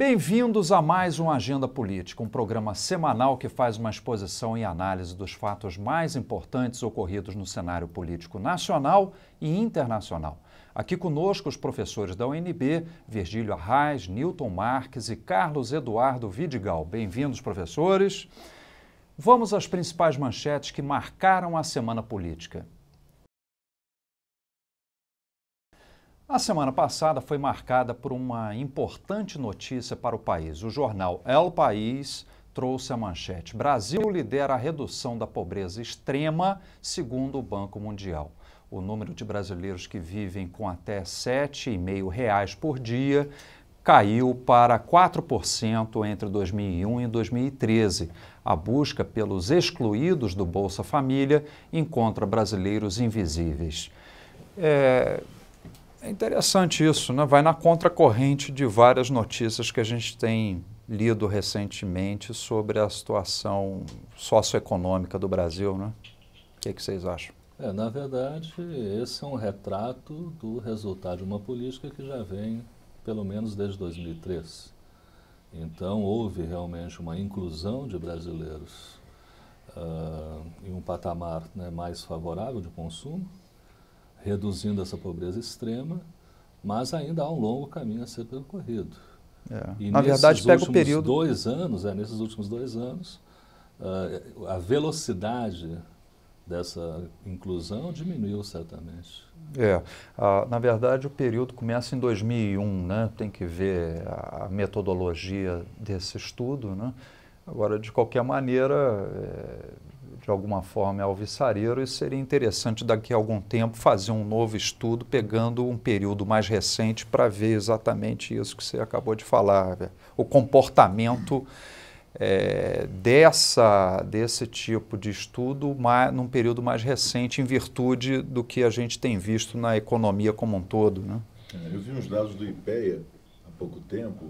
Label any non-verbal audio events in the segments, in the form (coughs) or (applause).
Bem-vindos a mais um Agenda Política, um programa semanal que faz uma exposição e análise dos fatos mais importantes ocorridos no cenário político nacional e internacional. Aqui conosco os professores da UNB, Virgílio Arraes, Newton Marques e Carlos Eduardo Vidigal. Bem-vindos, professores. Vamos às principais manchetes que marcaram a semana política. A semana passada foi marcada por uma importante notícia para o país. O jornal El País trouxe a manchete: Brasil lidera a redução da pobreza extrema, segundo o Banco Mundial. O número de brasileiros que vivem com até R$ 7,5 por dia caiu para 4% entre 2001 e 2013. A busca pelos excluídos do Bolsa Família encontra brasileiros invisíveis. É, é interessante isso, né? vai na contracorrente de várias notícias que a gente tem lido recentemente sobre a situação socioeconômica do Brasil. Né? O que, é que vocês acham? É, na verdade, esse é um retrato do resultado de uma política que já vem pelo menos desde 2003. Então, houve realmente uma inclusão de brasileiros uh, em um patamar né, mais favorável de consumo, reduzindo essa pobreza extrema, mas ainda há um longo caminho a ser percorrido. É. E Na verdade, pega o período. Dois anos, é, nesses últimos dois anos, uh, a velocidade dessa inclusão diminuiu certamente. É, ah, na verdade o período começa em 2001, né? Tem que ver a metodologia desse estudo, né? Agora, de qualquer maneira, é, de alguma forma é alvissareiro e seria interessante daqui a algum tempo fazer um novo estudo pegando um período mais recente para ver exatamente isso que você acabou de falar, o comportamento é, dessa, desse tipo de estudo mais, num período mais recente em virtude do que a gente tem visto na economia como um todo. Né? É, eu vi uns dados do IPEA há pouco tempo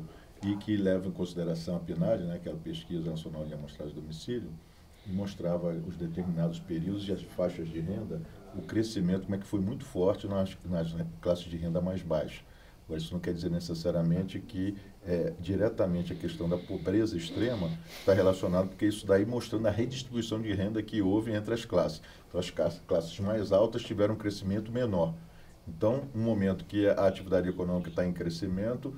e que levam em consideração a PNAD, né, que é a Pesquisa Nacional de Amostragem de Domicílio, mostrava os determinados períodos e as faixas de renda, o crescimento, como é que foi muito forte nas, nas né, classes de renda mais baixas. Agora, isso não quer dizer necessariamente que é, diretamente a questão da pobreza extrema está relacionada, porque isso daí mostrando a redistribuição de renda que houve entre as classes. Então, as classes mais altas tiveram um crescimento menor. Então, um momento que a atividade econômica está em crescimento,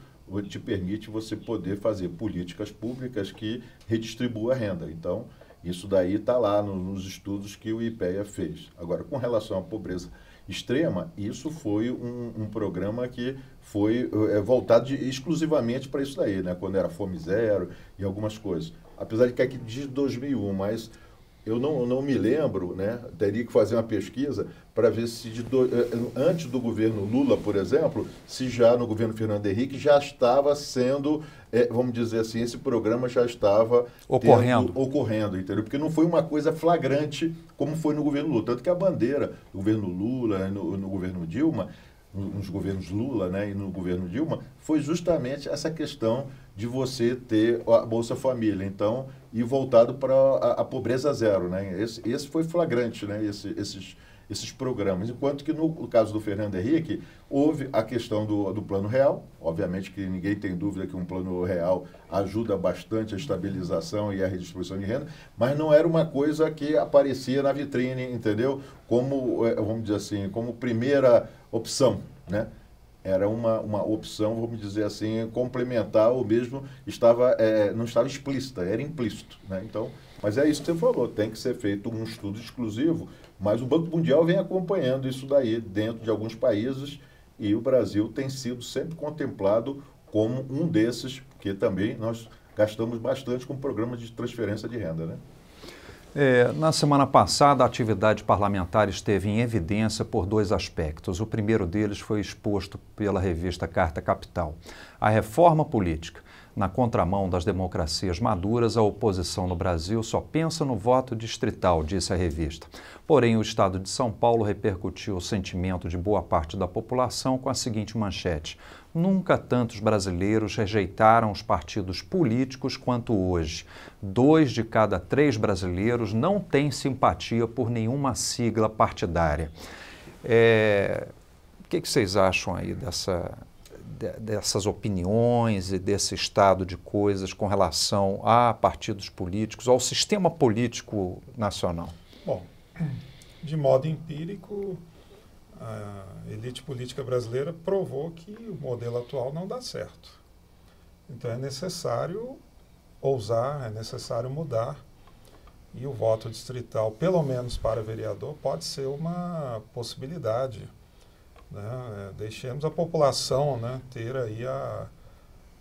te permite você poder fazer políticas públicas que redistribuam a renda. Então, isso daí está lá nos estudos que o IPEA fez. Agora, com relação à pobreza extrema, isso foi um, um programa que foi é, voltado de, exclusivamente para isso daí, né? quando era fome zero e algumas coisas. Apesar de que aqui diz 2001, mas eu não, não me lembro, né, teria que fazer uma pesquisa para ver se do, eh, eh, antes do governo Lula, por exemplo, se já no governo Fernando Henrique já estava sendo, é, vamos dizer assim, esse programa já estava ocorrendo. Tendo, ocorrendo, entendeu? Porque não foi uma coisa flagrante como foi no governo Lula. Tanto que a bandeira do governo Lula, no, no governo Dilma, nos governos Lula né, e no governo Dilma, foi justamente essa questão de você ter a Bolsa Família. Então, e voltado para a, a pobreza zero. Né? Esse, esse foi flagrante, né? Esse, esses, esses programas. Enquanto que no caso do Fernando Henrique, houve a questão do, do plano real. Obviamente que ninguém tem dúvida que um plano real ajuda bastante a estabilização e a redistribuição de renda, mas não era uma coisa que aparecia na vitrine, entendeu? Como, é, vamos dizer assim, como primeira opção, né? era uma, uma opção, vamos dizer assim, complementar ou mesmo estava, é, não estava explícita, era implícito. Né? Então, mas é isso que você falou, tem que ser feito um estudo exclusivo, mas o Banco Mundial vem acompanhando isso daí dentro de alguns países e o Brasil tem sido sempre contemplado como um desses, porque também nós gastamos bastante com programas de transferência de renda. Né? É, na semana passada, a atividade parlamentar esteve em evidência por dois aspectos. O primeiro deles foi exposto pela revista Carta Capital. A reforma política. Na contramão das democracias maduras, a oposição no Brasil só pensa no voto distrital, disse a revista. Porém, o estado de São Paulo repercutiu o sentimento de boa parte da população com a seguinte manchete: Nunca tantos brasileiros rejeitaram os partidos políticos quanto hoje. Dois de cada três brasileiros não têm simpatia por nenhuma sigla partidária. É... O que, que vocês acham aí dessa, dessas opiniões e desse estado de coisas com relação a partidos políticos, ao sistema político nacional? Bom, de modo empírico, a elite política brasileira provou que o modelo atual não dá certo. Então é necessário ousar, é necessário mudar. E o voto distrital, pelo menos para vereador, pode ser uma possibilidade. Né? É, deixemos a população né, ter aí a,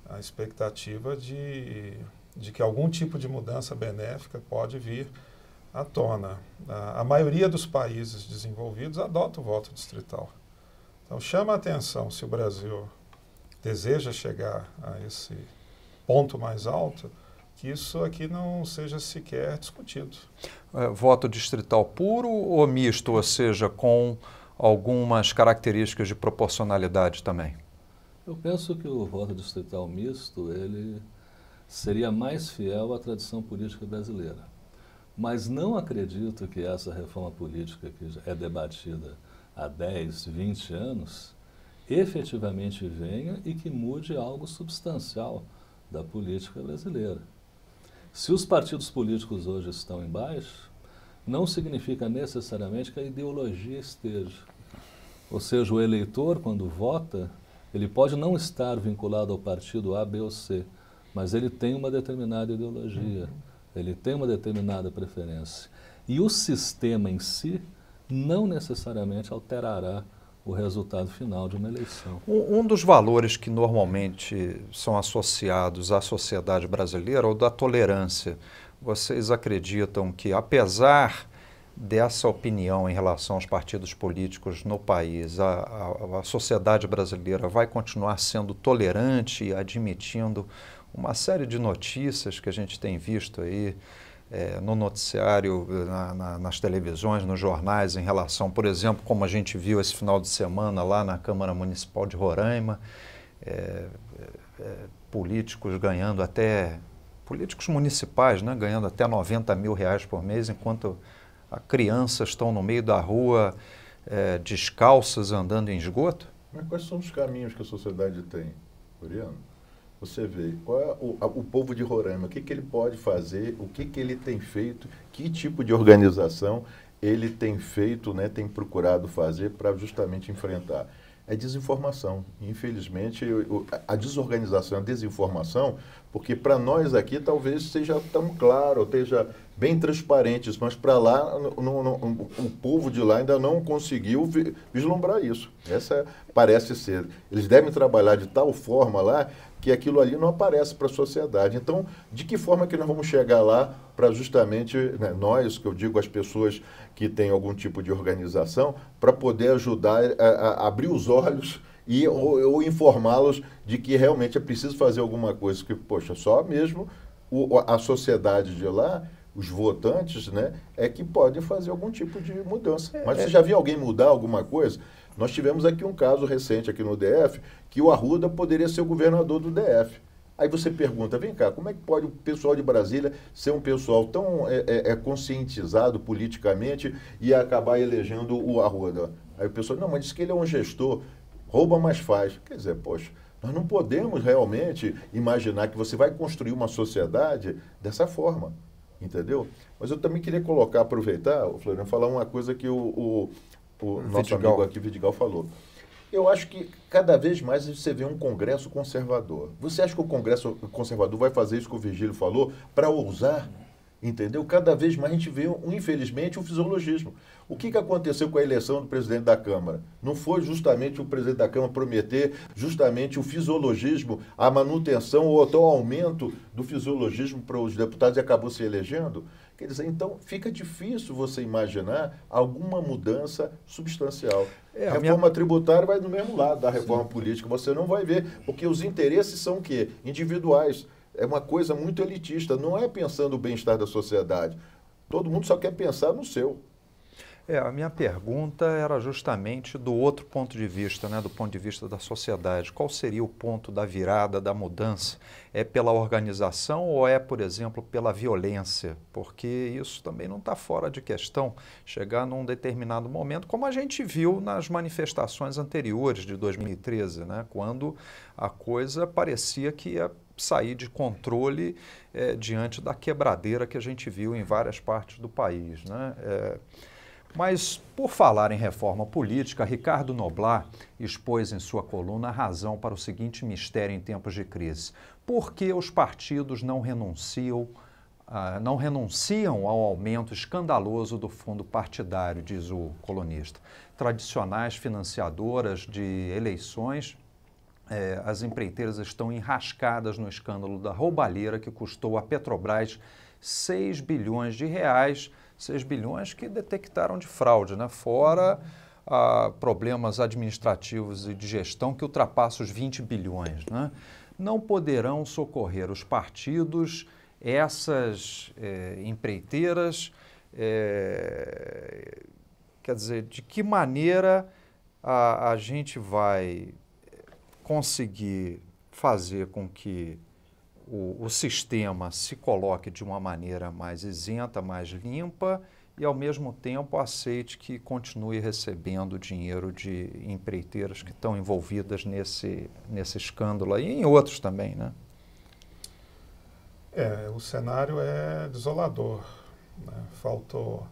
a expectativa de, de que algum tipo de mudança benéfica pode vir à tona. A, a maioria dos países desenvolvidos adota o voto distrital. Então chama a atenção se o Brasil deseja chegar a esse ponto mais alto, que isso aqui não seja sequer discutido. É, voto distrital puro ou misto, ou seja, com algumas características de proporcionalidade também? Eu penso que o voto distrital misto ele seria mais fiel à tradição política brasileira. Mas não acredito que essa reforma política que é debatida há 10, 20 anos, efetivamente venha e que mude algo substancial da política brasileira. Se os partidos políticos hoje estão em baixo, não significa necessariamente que a ideologia esteja. Ou seja, o eleitor, quando vota, ele pode não estar vinculado ao partido A, B ou C, mas ele tem uma determinada ideologia. Uhum ele tem uma determinada preferência. E o sistema em si não necessariamente alterará o resultado final de uma eleição. Um, um, dos valores que normalmente são associados à sociedade brasileira é o da tolerância. Vocês acreditam que, apesar dessa opinião em relação aos partidos políticos no país, a, a, a sociedade brasileira vai continuar sendo tolerante e admitindo uma série de notícias que a gente tem visto aí é, no noticiário, na, na, nas televisões, nos jornais, em relação, por exemplo, como a gente viu esse final de semana lá na Câmara Municipal de Roraima, é, é, é políticos ganhando até, políticos municipais, né, ganhando até 90 mil reais por mês, enquanto a crianças estão no meio da rua é, descalças andando em esgoto? Mas quais são os caminhos que a sociedade tem, Oriano? você vê qual é o, o povo de Roraima, o que, que ele pode fazer, o que, que ele tem feito, que tipo de organização ele tem feito, né, tem procurado fazer para justamente enfrentar. É desinformação. Infelizmente, eu, eu, a desorganização, a desinformação porque para nós aqui talvez seja tão claro, seja bem transparente, mas para lá o povo de lá ainda não conseguiu vi, vislumbrar isso. Essa é, parece ser. Eles devem trabalhar de tal forma lá que aquilo ali não aparece para a sociedade. Então, de que forma que nós vamos chegar lá para justamente né, nós, que eu digo as pessoas que têm algum tipo de organização, para poder ajudar eh, a, a abrir os olhos e ou, ou informá-los de que realmente é preciso fazer alguma coisa, que, poxa, só mesmo o, a sociedade de lá os votantes, né, é que podem fazer algum tipo de mudança. É, mas é. você já viu alguém mudar alguma coisa? Nós tivemos aqui um caso recente aqui no DF que o Arruda poderia ser o governador do DF. Aí você pergunta, vem cá, como é que pode o pessoal de Brasília ser um pessoal tão é, é, é conscientizado politicamente e acabar elegendo o Arruda? Aí o pessoal, não, mas diz que ele é um gestor rouba, mas faz. Quer dizer, poxa, nós não podemos realmente imaginar que você vai construir uma sociedade dessa forma, entendeu? Mas eu também queria colocar, aproveitar, Florian, falar uma coisa que o, o, o hum, nosso Vidigal. amigo aqui, Vidigal, falou. Eu acho que cada vez mais você vê um Congresso conservador. Você acha que o Congresso conservador vai fazer isso que o Virgílio falou para ousar Entendeu? Cada vez mais a gente vê, um, infelizmente, um fisiologismo. O que, que aconteceu com a eleição do presidente da Câmara? Não foi justamente o presidente da Câmara prometer justamente o fisiologismo, a manutenção ou até o aumento do fisiologismo para os deputados e acabou se elegendo? Quer dizer, então fica difícil você imaginar alguma mudança substancial. É, a reforma minha... tributária vai do mesmo lado da reforma Sim. política. Você não vai ver, porque os interesses são o quê? Individuais é uma coisa muito elitista, não é pensando o bem-estar da sociedade. Todo mundo só quer pensar no seu. É, a minha pergunta era justamente do outro ponto de vista, né, do ponto de vista da sociedade. Qual seria o ponto da virada, da mudança? É pela organização ou é, por exemplo, pela violência? Porque isso também não está fora de questão. Chegar num determinado momento, como a gente viu nas manifestações anteriores de 2013, né, quando a coisa parecia que ia sair de controle é, diante da quebradeira que a gente viu em várias partes do país. Né? É, mas, por falar em reforma política, Ricardo Noblar expôs em sua coluna a razão para o seguinte mistério em tempos de crise: por que os partidos não renunciam? Uh, não renunciam ao aumento escandaloso do fundo partidário, diz o colunista. Tradicionais financiadoras de eleições é, as empreiteiras estão enrascadas no escândalo da roubalheira que custou a Petrobras 6 bilhões de reais, 6 bilhões que detectaram de fraude, né? fora ah, problemas administrativos e de gestão que ultrapassam os 20 bilhões. Né? Não poderão socorrer os partidos, essas é, empreiteiras. É, quer dizer, de que maneira a, a gente vai conseguir fazer com que o, o, sistema se coloque de uma maneira mais isenta, mais limpa e, ao mesmo tempo, aceite que continue recebendo dinheiro de empreiteiras que estão envolvidas nesse, nesse escândalo aí, e em outros também, né? É, o cenário é desolador. Né? Faltou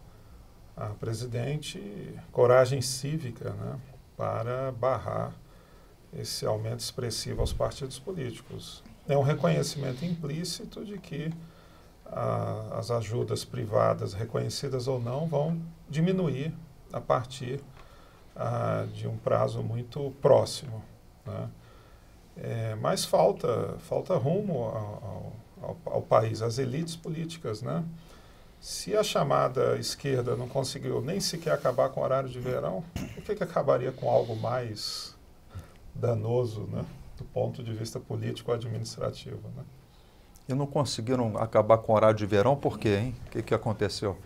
a presidente coragem cívica né? para barrar esse aumento expressivo aos partidos políticos. É um reconhecimento implícito de que a, as ajudas privadas, reconhecidas ou não, vão diminuir a partir a, de um prazo muito próximo. Né? É, mas falta, falta rumo ao, ao, ao, país, às elites políticas. Né? Se a chamada esquerda não conseguiu nem sequer acabar com o horário de verão, por que, que acabaria com algo mais danoso né, do ponto de vista político-administrativo. Né? E não conseguiram acabar com o horário de verão, por quê? Hein? O que, que aconteceu?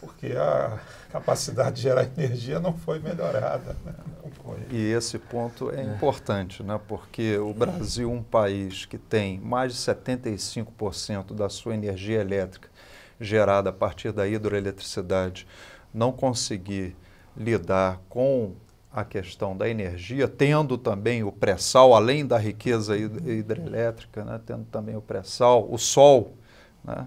Porque a capacidade de gerar energia não foi melhorada. Né? Não foi. E esse ponto é, é importante, né? porque o Brasil, um país que tem mais de 75% da sua energia elétrica gerada a partir da hidroeletricidade, não conseguir lidar com a questão da energia, tendo também o pré-sal, além da riqueza hidrelétrica, né, tendo também o pré-sal, o sol, né,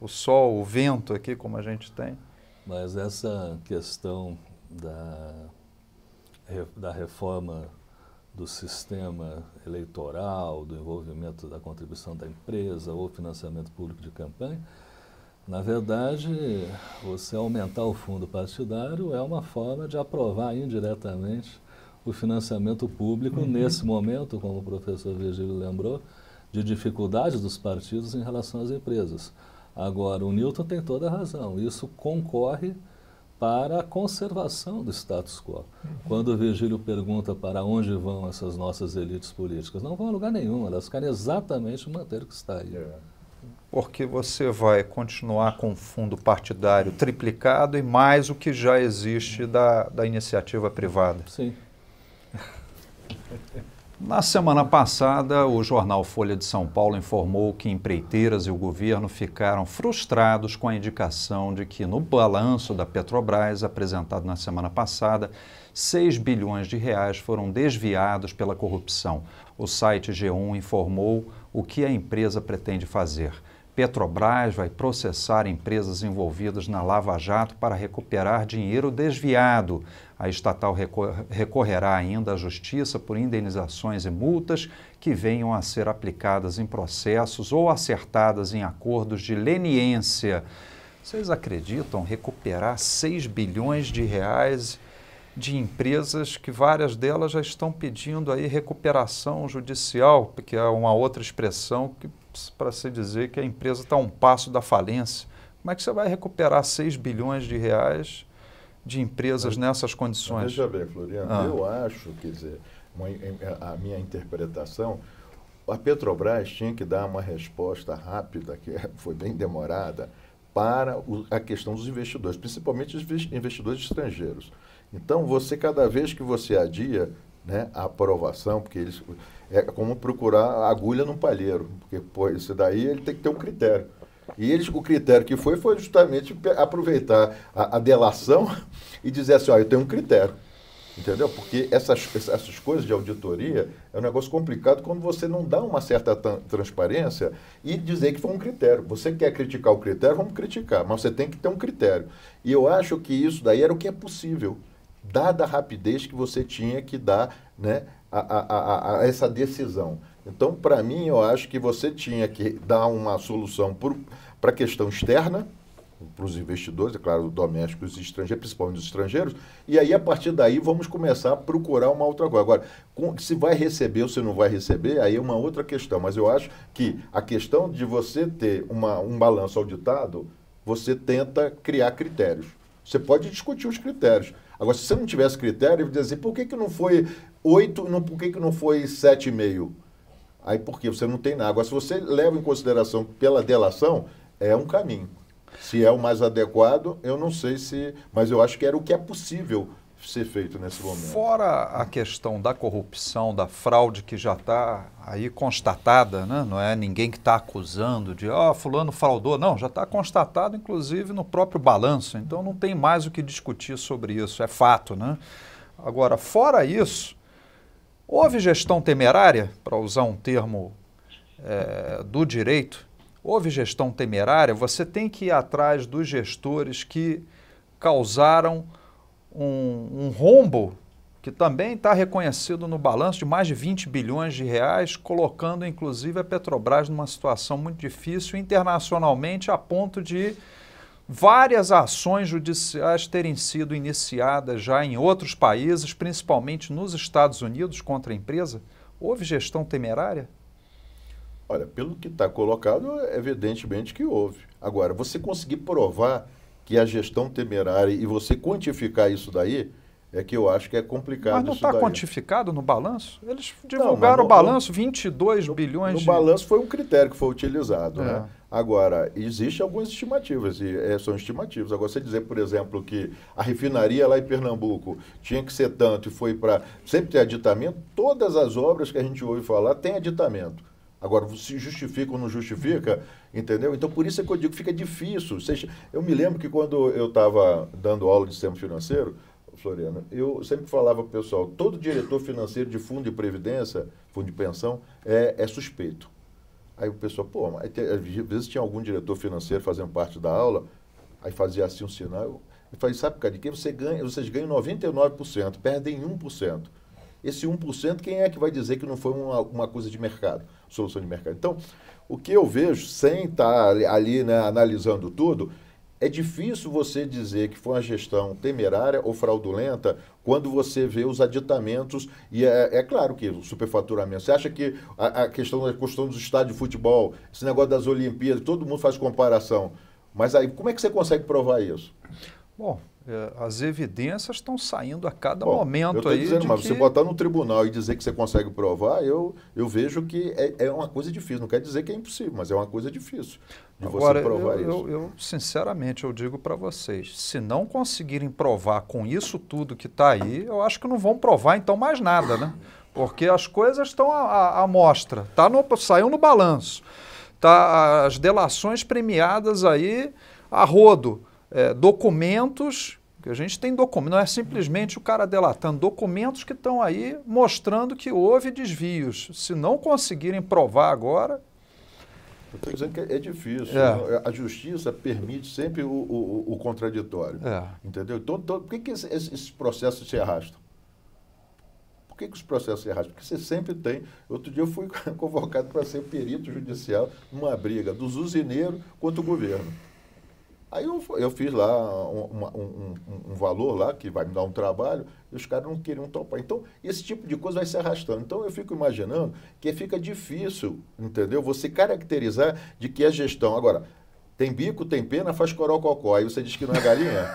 o sol, o vento aqui, como a gente tem. Mas essa questão da, da reforma do sistema eleitoral, do envolvimento da contribuição da empresa ou financiamento público de campanha, na verdade, você aumentar o fundo partidário é uma forma de aprovar indiretamente o financiamento público uhum. nesse momento, como o professor Virgílio lembrou, de dificuldade dos partidos em relação às empresas. Agora, o Newton tem toda a razão. Isso concorre para a conservação do status quo. Uhum. Quando o Virgílio pergunta para onde vão essas nossas elites políticas, não vão a lugar nenhum, elas querem exatamente manter o que está aí. Yeah. É porque você vai continuar com o fundo partidário triplicado e mais o que já existe da, da iniciativa privada. Sim. (laughs) Na semana passada, o jornal Folha de São Paulo informou que empreiteiras e o governo ficaram frustrados com a indicação de que, no balanço da Petrobras, apresentado na semana passada, 6 bilhões de reais foram desviados pela corrupção. O site G1 informou o que a empresa pretende fazer. Petrobras vai processar empresas envolvidas na Lava Jato para recuperar dinheiro desviado. A estatal recorrerá ainda à justiça por indenizações e multas que venham a ser aplicadas em processos ou acertadas em acordos de leniência. Vocês acreditam recuperar 6 bilhões de reais de empresas que várias delas já estão pedindo aí recuperação judicial, porque é uma outra expressão que para se dizer que a empresa está a um passo da falência. Como é que você vai recuperar 6 bilhões de reais de empresas mas, nessas condições? Veja bem, Floriano, ah. eu acho, quer dizer, uma, a minha interpretação, a Petrobras tinha que dar uma resposta rápida, que (laughs) foi bem demorada, para o, a questão dos investidores, principalmente os investidores estrangeiros. Então, você, cada vez que você adia né, a aprovação, porque eles é como procurar agulha num palheiro, porque pô, isso daí ele tem que ter um critério. E eles, o critério que foi foi justamente aproveitar a, a delação (laughs) e dizer assim, ó, eu tenho um critério. Entendeu? Porque essas, essas coisas de auditoria é um negócio complicado quando você não dá uma certa transparência e dizer que foi um critério. Você quer criticar o critério, vamos criticar, mas você tem que ter um critério. E eu acho que isso daí era o que é possível, dada a rapidez que você tinha que dar né, a, a, a essa decisão. Então, para mim, eu acho que você tinha que dar uma solução para a questão externa, para os investidores, é claro, domésticos e estrangeiros, principalmente os estrangeiros, e aí a partir daí vamos começar a procurar uma outra coisa. Agora, com, se vai receber ou se não vai receber, aí é uma outra questão, mas eu acho que a questão de você ter uma, um balanço auditado, você tenta criar critérios. Você pode discutir os critérios, Agora, se você não tivesse critério, eu ia dizer, assim, por que, que não foi 8, não, por que, que não foi 7,5? Aí por quê? você não tem nada. Agora, se você leva em consideração pela delação, é um caminho. Se é o mais adequado, eu não sei se. Mas eu acho que era o que é possível ser feito nesse momento. Fora a questão da corrupção, da fraude que já está aí constatada, né? não é ninguém que está acusando de, ó, oh, fulano fraudou, não, já está constatado, inclusive, no próprio balanço, então não tem mais o que discutir sobre isso, é fato, né? Agora, fora isso, houve gestão temerária, para usar um termo é, do direito, houve gestão temerária, você tem que ir atrás dos gestores que causaram um, um rombo que também está reconhecido no balanço de mais de 20 bilhões de reais, colocando inclusive a Petrobras numa situação muito difícil internacionalmente, a ponto de várias ações judiciais terem sido iniciadas já em outros países, principalmente nos Estados Unidos, contra a empresa. Houve gestão temerária? Olha, pelo que está colocado, é evidentemente que houve. Agora, você conseguir provar que a gestão temerária, e você quantificar isso daí, é que eu acho que é complicado Mas não está quantificado no balanço? Eles divulgaram não, no, o balanço, 22 no, bilhões no de... balanço foi um critério que foi utilizado, é. né? Agora, existem algumas estimativas, e é, são estimativas. Agora, você dizer, por exemplo, que a refinaria lá em Pernambuco tinha que ser tanto e foi para... Sempre tem aditamento, todas as obras que a gente ouve falar têm aditamento. Agora, se justifica ou não justifica, entendeu? Então, por isso é que eu digo que fica difícil. Eu me lembro que quando eu estava dando aula de sistema financeiro, Floriana, eu sempre falava para o pessoal, todo diretor financeiro de fundo de previdência, fundo de pensão, é, é suspeito. Aí o pessoal, pô, mas às vezes tinha algum diretor financeiro fazendo parte da aula, aí fazia assim um sinal, eu, falei, sabe, causa de quem você ganha, vocês ganham 99%, perdem 1%. Esse 1%, quem é que vai dizer que não foi uma, uma coisa de mercado? solução de mercado. Então, o que eu vejo, sem estar ali né, analisando tudo, é difícil você dizer que foi uma gestão temerária ou fraudulenta quando você vê os aditamentos. E é, é claro que o superfaturamento. Você acha que a, a questão da construção do estádio de futebol, esse negócio das Olimpíadas, todo mundo faz comparação. Mas aí, como é que você consegue provar isso? Bom, é, as evidências estão saindo a cada Bom, momento. Eu dizendo, mas que... você botar no tribunal e dizer que você consegue provar, eu, eu vejo que é, é, uma coisa difícil. Não quer dizer que é impossível, mas é uma coisa difícil de Agora, você provar eu, isso. Eu, eu, sinceramente, eu digo para vocês, se não conseguirem provar com isso tudo que está aí, eu acho que não vão provar então mais nada, né? Porque as coisas estão à, à mostra, tá no, saiu no balanço, tá as delações premiadas aí a rodo é, documentos, que a gente tem documentos, não é simplesmente o cara delatando, documentos que estão aí mostrando que houve desvios. Se não conseguirem provar agora, Estou dizendo que é difícil. É. Né? A justiça permite sempre o, o, o contraditório. É. Entendeu? Então, então, por que, que esses, processos se arrastam? Por que, que os processos se arrastam? Porque você sempre tem. Outro dia eu fui (laughs) convocado para ser perito judicial numa briga dos usineiros contra o governo. Aí eu, eu fiz lá uma, um, um, um, valor lá, que vai me dar um trabalho, e os caras não queriam topar. Então, esse tipo de coisa vai se arrastando. Então, eu fico imaginando que fica difícil, entendeu? Você caracterizar de que a é gestão. Agora, tem bico, tem pena, faz cocó. Aí você diz que não é galinha.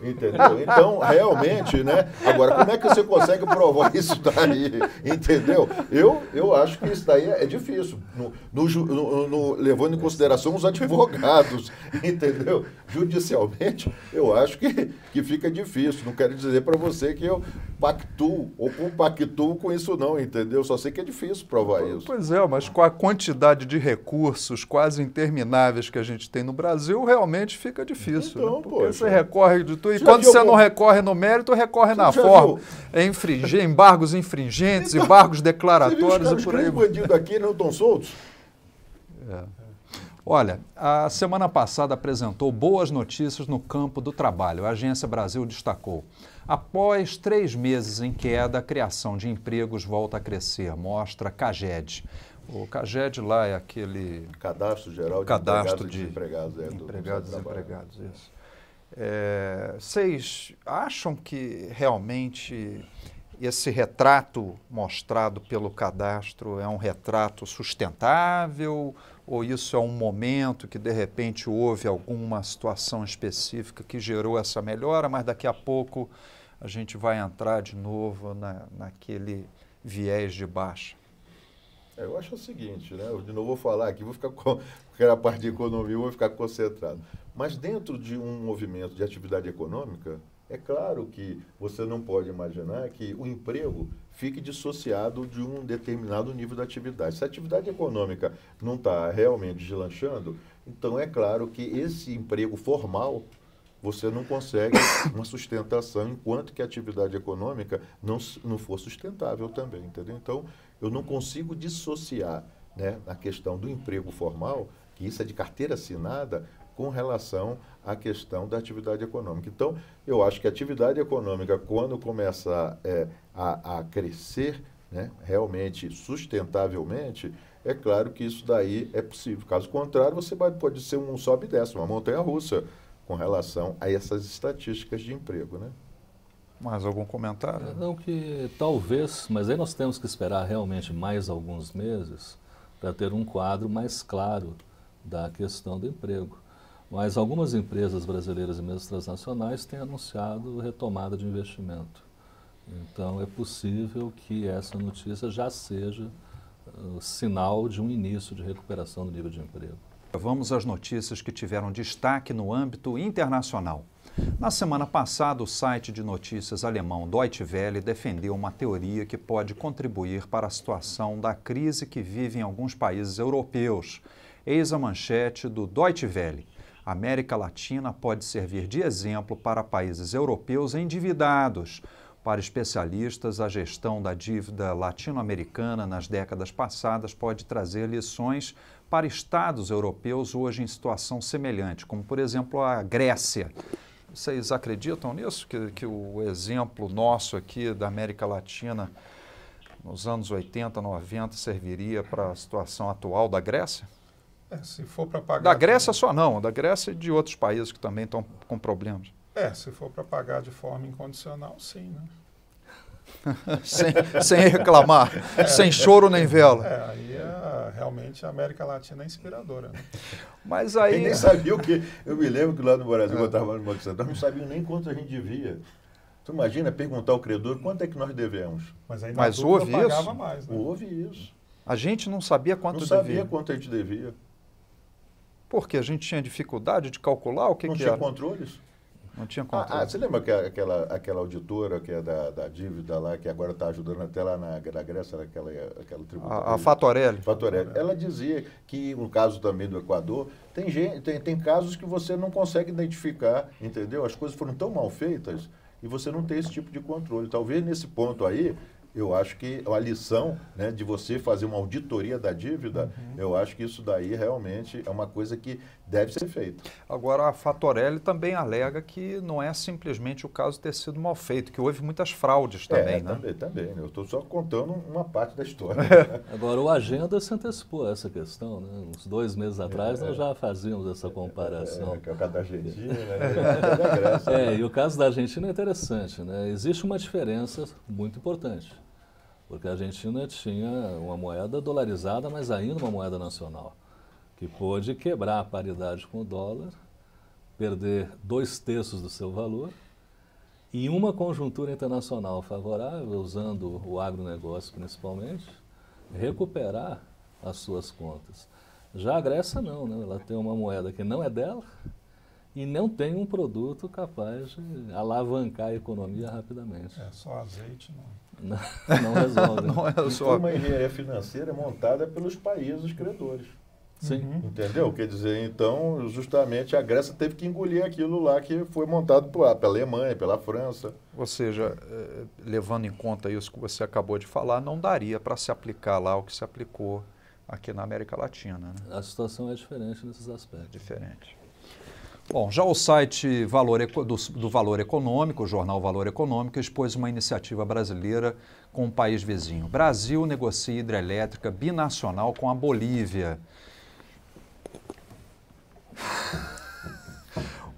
Entendeu? Então, realmente, né? Agora, como é que você consegue provar (laughs) isso daí? Entendeu? Eu, eu acho que isso daí é difícil. No, no, no, no levando em consideração os advogados, (laughs) entendeu? Judicialmente, eu acho que, que fica difícil. Não quero dizer para você que eu pactuo ou compactuo com isso, não, entendeu? Só sei que é difícil provar isso. Pois é, mas com a quantidade de recursos quase intermináveis que a gente gente tem no Brasil, realmente fica difícil. Né? Então, né? Porque poxa. você recorre de tudo. E quando você algum... não recorre no mérito, recorre na forma. é Infringir, embargos infringentes, então, embargos declaratórios e por aí. bandidos aqui não estão soltos? É. Olha, a semana passada apresentou boas notícias no campo do trabalho. A Agência Brasil destacou. Após três meses em queda, a criação de empregos volta a crescer, mostra CAGED. O CAGED é lá é aquele. Cadastro Geral de Cadastro de Empregados e Desempregados. É, do empregados, isso. É, vocês acham que realmente esse retrato mostrado pelo cadastro é um retrato sustentável? Ou isso é um momento que de repente houve alguma situação específica que gerou essa melhora, mas daqui a pouco a gente vai entrar de novo na, naquele viés de baixa? É, eu acho o seguinte, né? Eu de novo vou falar aqui, vou ficar com (laughs) porque a parte de economia, vou ficar concentrado. Mas dentro de um movimento de atividade econômica, é claro que você não pode imaginar que o emprego fique dissociado de um determinado nível de atividade. Se a atividade econômica não está realmente deslanchando, então é claro que esse emprego formal você não consegue (coughs) uma sustentação enquanto que a atividade econômica não, não for sustentável também, entendeu? Então, eu não consigo dissociar né, a questão do emprego formal, que isso é de carteira assinada, com relação à questão da atividade econômica. Então, eu acho que a atividade econômica, quando começar é, a, a crescer, né, realmente, sustentavelmente, é claro que isso daí é possível. Caso contrário, você vai, pode ser um sobe e desce, uma montanha russa com relação a essas estatísticas de emprego. Né? Mais algum comentário? É, não, que talvez, mas aí nós temos que esperar realmente mais alguns meses para ter um quadro mais claro da questão do emprego. Mas algumas empresas brasileiras e mesmo transnacionais têm anunciado retomada de investimento. Então é possível que essa notícia já seja uh, sinal de um início de recuperação do nível de emprego. Vamos às notícias que tiveram destaque no âmbito internacional. Na semana passada, o site de notícias alemão Deutsche Welle defendeu uma teoria que pode contribuir para a situação da crise que vivem alguns países europeus. Eis a manchete do Deutsche Welle. A América Latina pode servir de exemplo para países europeus endividados. Para especialistas, a gestão da dívida latino-americana nas décadas passadas pode trazer lições para estados europeus hoje em situação semelhante, como, por exemplo, a Grécia. Vocês acreditam nisso? Que, que o exemplo nosso aqui da América Latina nos anos 80, 90 serviria para a situação atual da Grécia? É, se for para pagar. Da Grécia só não, da Grécia e de outros países que também estão com problemas. É, se for para pagar de forma incondicional, sim, né? (laughs) sem, sem, reclamar, sem choro nem vela. É, aí é, realmente a América Latina é inspiradora. Né? Mas aí. Quem nem sabia o que. Eu me lembro que lá no Brasil, é. eu estava no Banco Central, não sabiam nem quanto a gente devia. Tu imagina perguntar ao credor quanto é que nós devemos. Mas, aí Mas houve isso. Mais, né? Houve isso. A gente não sabia quanto devia. Não sabia quanto a gente devia. Porque a gente tinha dificuldade de calcular o que, não que era. Não tinha controles? Não tinha controle. Ah, ah, né? você lembra que aquela, aquela auditora que é da, da dívida lá, que agora está ajudando até lá na, na Grécia, naquela aquela tributária? A, a Fatorelli. Fatorelli. Ela dizia que, no caso também do Equador, tem, gente, tem, tem casos que você não consegue identificar, entendeu? As coisas foram tão mal feitas e você não tem esse tipo de controle. Talvez nesse ponto aí, eu acho que a lição né, de você fazer uma auditoria da dívida, uhum. eu acho que isso daí realmente é uma coisa que deve ser feito. Agora, a Fatorelli também alega que não é simplesmente o caso ter sido mal feito, que houve muitas fraudes é, também, é, né? Também, também. Né? Eu estou só contando uma parte da história. (laughs) Né? Agora, o Agenda se antecipou a essa questão, né? Uns dois meses atrás é, nós já fazíamos essa comparação. É, que é o caso da Argentina, né? (laughs) é, é, é né? e o caso da Argentina é interessante, né? Existe uma diferença muito importante, porque a Argentina tinha uma moeda dolarizada, mas ainda uma moeda nacional que pôde quebrar a paridade com o dólar, perder dois terços do seu valor, e uma conjuntura internacional favorável, usando o agronegócio principalmente, recuperar as suas contas. Já a Grécia não, né? ela tem uma moeda que não é dela e não tem um produto capaz de alavancar a economia rapidamente. É, só azeite não. (laughs) Não, não resolve. não resolve. Então, uma engenharia financeira é montada pelos países credores. Sim. Uhum. Entendeu? Quer dizer, então, justamente a Grécia teve que engolir aquilo lá que foi montado por, pela Alemanha, pela França. Ou seja, eh, levando em conta isso que você acabou de falar, não daria para se aplicar lá o que se aplicou aqui na América Latina. Né? A situação é diferente nesses aspectos. É diferente. Bom, já o site Valor, do, do, Valor Econômico, o jornal Valor Econômico, expôs uma iniciativa brasileira com o um país vizinho. Brasil negocia hidrelétrica binacional com a Bolívia.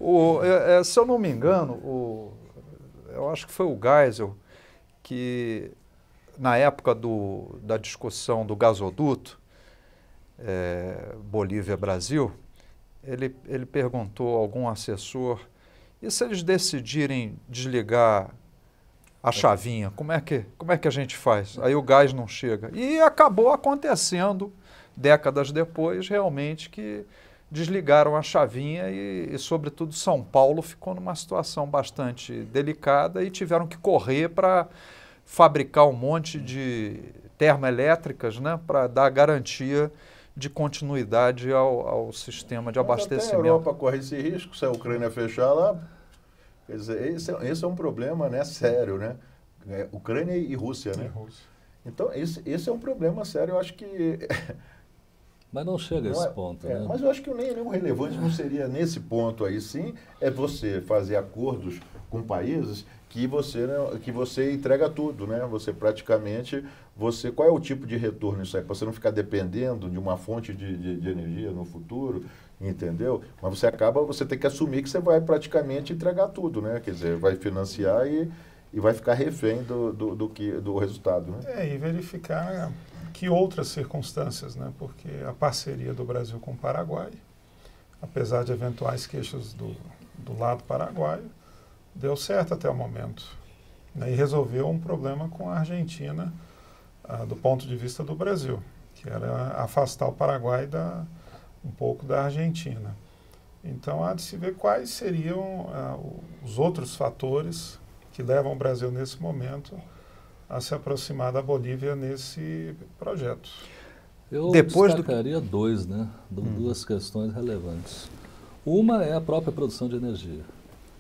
O, é, é, se eu não me engano, o, eu acho que foi o Geisel que, na época do, da discussão do gasoduto é, Bolívia-Brasil, ele, ele perguntou a algum assessor, e se eles decidirem desligar a chavinha, como é que, como é que a gente faz? Aí o gás não chega. E acabou acontecendo, décadas depois, realmente, que desligaram a chavinha e, e, sobretudo, São Paulo ficou numa situação bastante delicada e tiveram que correr para fabricar um monte de termoelétricas né, para dar garantia de continuidade ao, ao sistema de Mas abastecimento. Até a Europa corre esse risco, se a Ucrânia fechar lá. Quer dizer, esse é, esse é um problema né, sério, né? É, Ucrânia e Rússia, né? E Rússia. Então, esse, esse é um problema sério. Eu acho que (laughs) Mas não chega não a esse é, ponto. É, né? Mas eu acho que o nenhum relevante não seria nesse ponto aí, sim, é você fazer acordos com países que você, né, que você entrega tudo, né? Você praticamente, você qual é o tipo de retorno isso aí? Para você não ficar dependendo de uma fonte de, de, de, energia no futuro, entendeu? Mas você acaba, você tem que assumir que você vai praticamente entregar tudo, né? Quer dizer, vai financiar e, e vai ficar refém do, do, do que, do resultado, né? É, e verificar né? que outras circunstâncias, né? porque a parceria do Brasil com o Paraguai, apesar de eventuais queixas do, do lado paraguaio, deu certo até o momento. Né? E resolveu um problema com a Argentina ah, do ponto de vista do Brasil, que era afastar o Paraguai da, um pouco da Argentina. Então há de se ver quais seriam ah, os outros fatores que levam o Brasil nesse momento a se aproximar da Bolívia nesse projeto. Eu Depois destacaria do... dois, né? Hum. Duas hum. questões relevantes. Uma é a própria produção de energia.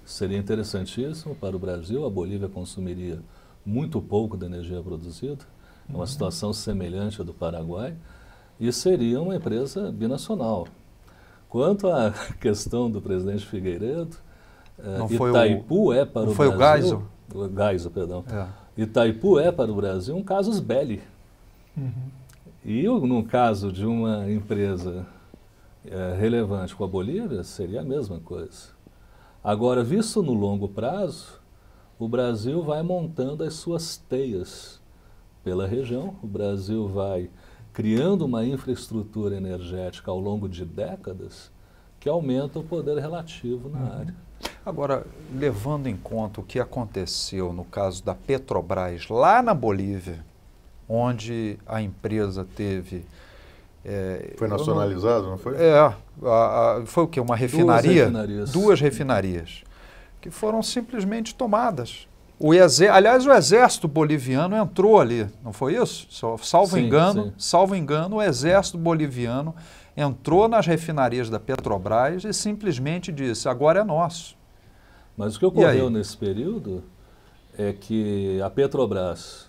Seria interessantíssimo para o Brasil, a Bolívia consumiria muito pouco da energia produzida, é uma uhum. situação semelhante à do Paraguai, e seria uma empresa binacional. Quanto à (laughs) questão do presidente Figueiredo, não eh, Itaipu o, é para o Brasil... Foi o Geisel? O Geisel, perdão. É Itaipu é para o Brasil um casus belli. Uhum. E no caso de uma empresa é, relevante com a Bolívia, seria a mesma coisa. Agora, visto no longo prazo, o Brasil vai montando as suas teias pela região, o Brasil vai criando uma infraestrutura energética ao longo de décadas que aumenta o poder relativo na uhum. área. Agora, levando em conta o que aconteceu no caso da Petrobras lá na Bolívia, onde a empresa teve. É, foi nacionalizado, não, não, foi? É, a, a, foi o quê? Uma refinaria? Duas refinarias. Duas refinarias que foram simplesmente tomadas. O aliás, o exército boliviano entrou ali, não foi isso? Salvo sim, engano, sim. salvo engano, o exército boliviano entrou nas refinarias da Petrobras e simplesmente disse: agora é nosso. Mas o que ocorreu nesse período é que a Petrobras,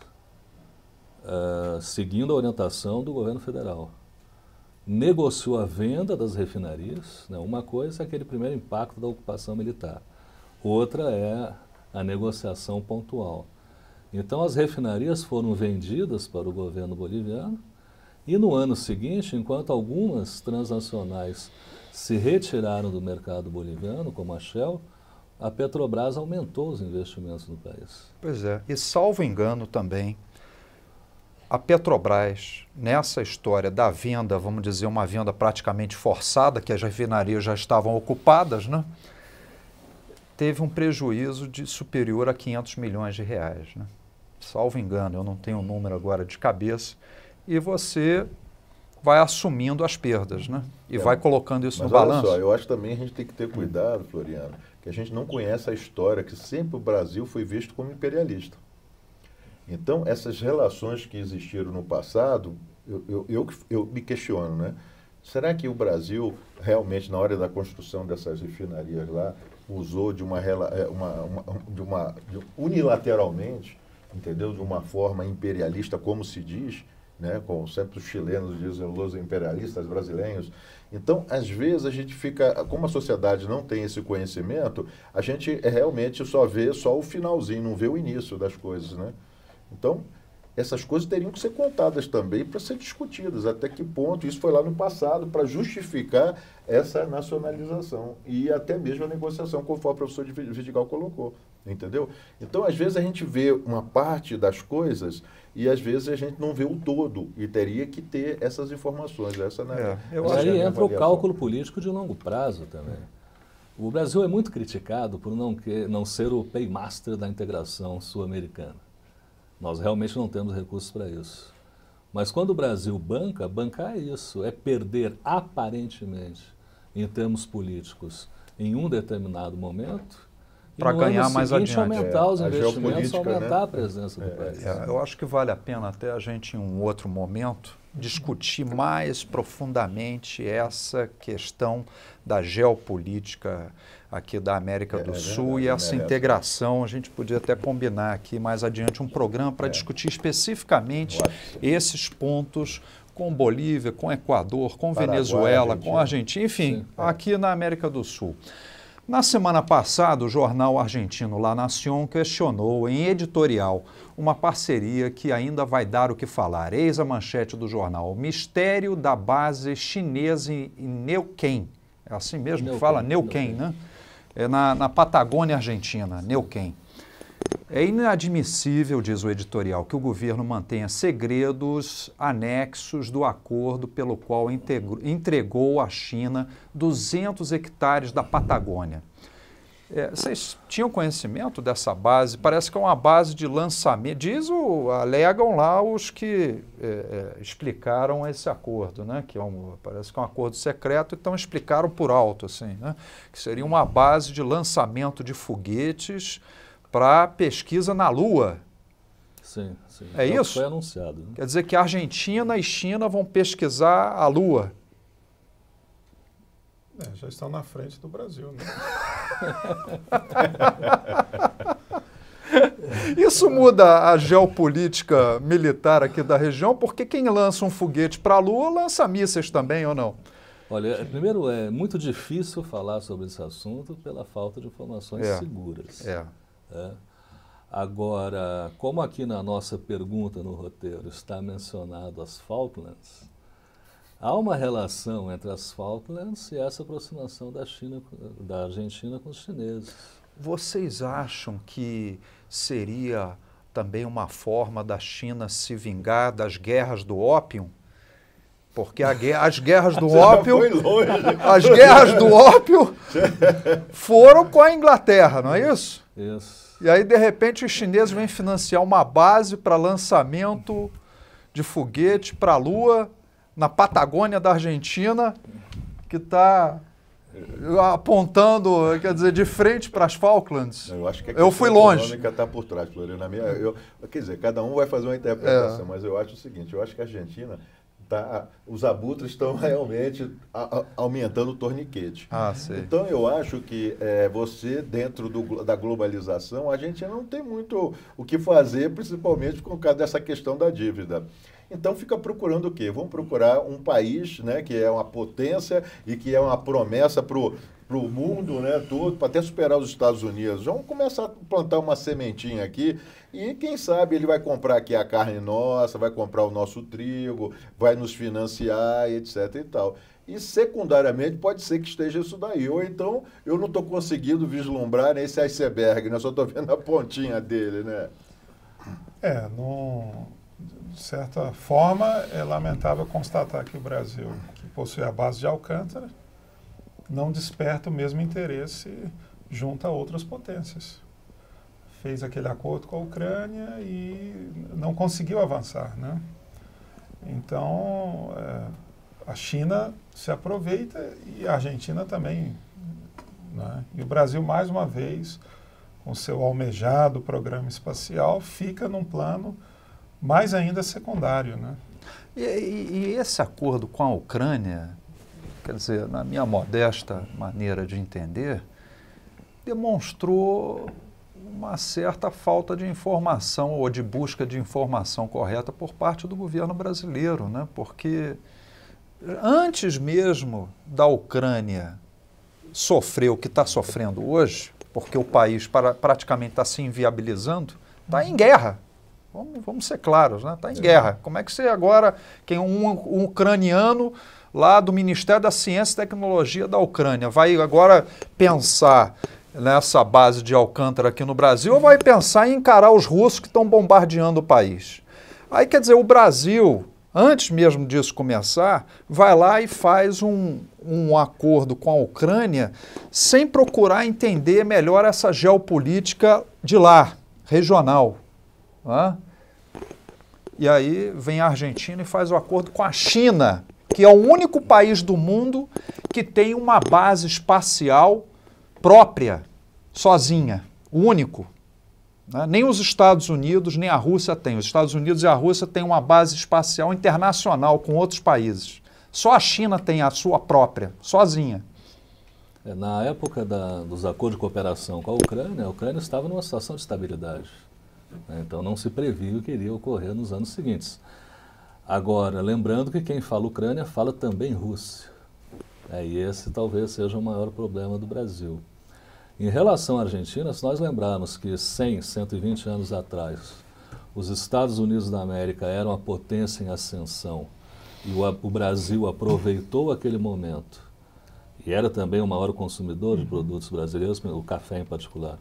uh, seguindo a orientação do governo federal, negociou a venda das refinarias. Né? Uma coisa é aquele primeiro impacto da ocupação militar, outra é a negociação pontual. Então, as refinarias foram vendidas para o governo boliviano e no ano seguinte, enquanto algumas transnacionais se retiraram do mercado boliviano, como a Shell, a Petrobras aumentou os investimentos no país. Pois é, e salvo engano também, a Petrobras, nessa história da venda, vamos dizer, uma venda praticamente forçada, que as refinarias já estavam ocupadas, né? teve um prejuízo de superior a 500 milhões de reais. Né? Salvo engano, eu não tenho o um número agora de cabeça, e você vai assumindo as perdas, né? E é, vai colocando isso no balanço. Olha só, eu acho também a gente tem que ter cuidado, Floriano, que a gente não conhece a história que sempre o Brasil foi visto como imperialista. Então, essas relações que existiram no passado, eu, eu, eu, eu me questiono, né? Será que o Brasil realmente, na hora da construção dessas refinarias lá, usou de uma, é, uma, uma, de uma de unilateralmente, entendeu? De uma forma imperialista, como se diz, né? como sempre os chilenos dizem, os imperialistas brasileiros. Então, às vezes, a gente fica, como a sociedade não tem esse conhecimento, a gente realmente só vê só o finalzinho, não vê o início das coisas. Né? Então, essas coisas teriam que ser contadas também para ser discutidas. Até que ponto isso foi lá no passado para justificar essa nacionalização e até mesmo a negociação, conforme o professor Vidigal colocou. Entendeu? Então, às vezes, a gente vê uma parte das coisas e às vezes a gente não vê o todo e teria que ter essas informações. Essa na, é, é, eu essa é aí é entra o cálculo político de longo prazo também. O Brasil é muito criticado por não, que, não ser o paymaster da integração sul-americana. Nós realmente não temos recursos para isso. Mas quando o Brasil banca, bancar é isso, é perder aparentemente, em termos políticos, em um determinado momento, para ganhar mais adiante. aumentar os é, investimentos, né? aumentar né? a presença do é, país. É, eu acho que vale a pena até a gente, em um outro momento, discutir mais profundamente essa questão da geopolítica aqui da América do é, Sul e essa integração. A gente podia até combinar aqui mais adiante um programa para discutir especificamente esses pontos com Bolívia, com Equador, com Paraguai, Venezuela, Argentina. com Argentina, enfim, Sim, aqui na América do Sul. Na semana passada, o jornal argentino La Nación questionou em editorial uma parceria que ainda vai dar o que falar. Eis a manchete do jornal: Mistério da base chinesa em Neuquén. É assim mesmo que fala? Neuquén, né? É na, na Patagônia Argentina, Neuquén. É inadmissível, diz o editorial, que o governo mantenha segredos anexos do acordo pelo qual entregou à China 200 hectares da Patagônia. É, vocês tinham conhecimento dessa base? Parece que é uma base de lançamento. Diz o, alegam lá os que é, é, explicaram esse acordo, né? Que é um, parece que é um acordo secreto, então explicaram por alto, assim, né? Que seria uma base de lançamento de foguetes para pesquisa na Lua. Sim, sim. É, então isso? Foi anunciado. Né? Quer dizer que a Argentina e China vão pesquisar a Lua. É, já estão na frente do Brasil, né? (laughs) Isso muda a geopolítica militar aqui da região, porque quem lança um foguete para a Lua lança mísseis também, ou não? Olha, é, primeiro é muito difícil falar sobre esse assunto pela falta de informações é. seguras. É. Né? Agora, como aqui na nossa pergunta no roteiro está mencionado as Falklands, há uma relação entre as Falklands e essa aproximação da, China, da Argentina com os chineses. Vocês acham que seria também uma forma da China se vingar das guerras do ópio? Porque guerra, as guerras do (laughs) ópio. As guerras do ópio (laughs) foram com a Inglaterra, não é isso? Isso. E aí, de repente, os chineses vêm financiar uma base para lançamento de foguete para a Lua, na Patagônia da Argentina, que está apontando, quer dizer, de frente para as Falklands. Eu acho que a eu fui longe. A está por trás, Floriana. quer dizer, cada um vai fazer uma interpretação, é. mas eu acho o seguinte, eu acho que a Argentina tá, os abutres estão (laughs) realmente a, a, aumentando o torniquete. Ah, sei. Então, eu acho que é, você, dentro do, da globalização, a gente não tem muito o que fazer, principalmente por causa dessa questão da dívida. Então fica procurando o quê? Vamos procurar um país né, que é uma potência e que é uma promessa para o para o mundo né, todo, para até superar os Estados Unidos. Vamos começar a plantar uma sementinha aqui e quem sabe ele vai comprar aqui a carne nossa, vai comprar o nosso trigo, vai nos financiar, etc e tal. E secundariamente pode ser que esteja isso daí. Ou então eu não estou conseguindo vislumbrar esse iceberg, né? só estou vendo a pontinha dele. Né? É, não, de certa forma é lamentável constatar que o Brasil, que possui a base de Alcântara, não desperta o mesmo interesse junto a outras potências. Fez aquele acordo com a Ucrânia e não conseguiu avançar, né? Então, é, a China se aproveita e a Argentina também. Né? E o Brasil, mais uma vez, com seu almejado programa espacial, fica num plano mais ainda secundário. Né? E, e, e esse acordo com a Ucrânia quer dizer, na minha modesta maneira de entender, demonstrou uma certa falta de informação ou de busca de informação correta por parte do governo brasileiro, né? porque antes mesmo da Ucrânia sofrer o que está sofrendo hoje, porque o país para, praticamente está se inviabilizando, está em guerra. Vamos, vamos ser claros, está né? Tá em é. guerra. Como é que você agora, quem um, um ucraniano lá do Ministério da Ciência e Tecnologia da Ucrânia, vai agora pensar nessa base de Alcântara aqui no Brasil ou vai pensar em encarar os russos que estão bombardeando o país? Aí quer dizer, o Brasil, antes mesmo disso começar, vai lá e faz um, um acordo com a Ucrânia sem procurar entender melhor essa geopolítica de lá, regional. Né? E aí vem a Argentina e faz o acordo com a China que é o único país do mundo que tem uma base espacial própria, sozinha, único. Né? Nem os Estados Unidos, nem a Rússia têm. Os Estados Unidos e a Rússia têm uma base espacial internacional com outros países. Só a China tem a sua própria, sozinha. É, na época da, dos acordos de cooperação com a Ucrânia, a Ucrânia estava numa situação de estabilidade. Né? Então não se previu o que iria ocorrer nos anos seguintes. Agora, lembrando que quem fala Ucrânia fala também russo. É, e esse talvez seja o maior problema do Brasil. Em relação à Argentina, se nós lembrarmos que 100, 120 anos atrás, os Estados Unidos da América eram a potência em ascensão e o, o Brasil aproveitou aquele momento e era também o maior consumidor de produtos brasileiros, o café em particular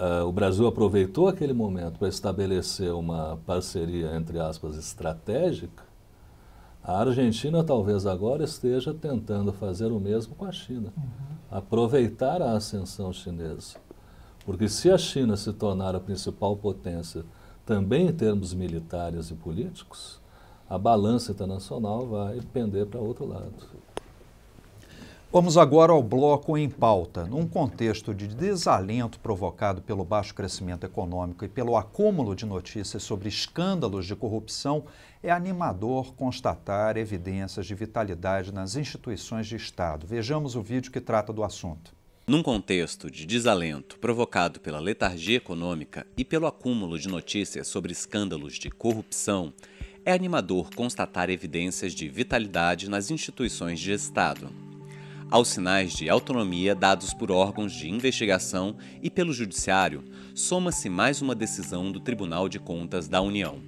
Uh, o Brasil aproveitou aquele momento para estabelecer uma parceria, entre aspas, estratégica. A Argentina talvez agora esteja tentando fazer o mesmo com a China. Uhum. Aproveitar a ascensão chinesa. Porque se a China se tornar a principal potência, também em termos militares e políticos, a balança internacional vai pender para outro lado. Vamos agora ao bloco em pauta. Num contexto de desalento provocado pelo baixo crescimento econômico e pelo acúmulo de notícias sobre escândalos de corrupção, é animador constatar evidências de vitalidade nas instituições de Estado. Vejamos o vídeo que trata do assunto. Num contexto de desalento provocado pela letargia econômica e pelo acúmulo de notícias sobre escândalos de corrupção, é animador constatar evidências de vitalidade nas instituições de Estado aos sinais de autonomia dados por órgãos de investigação e pelo Judiciário, soma-se mais uma decisão do Tribunal de Contas da União.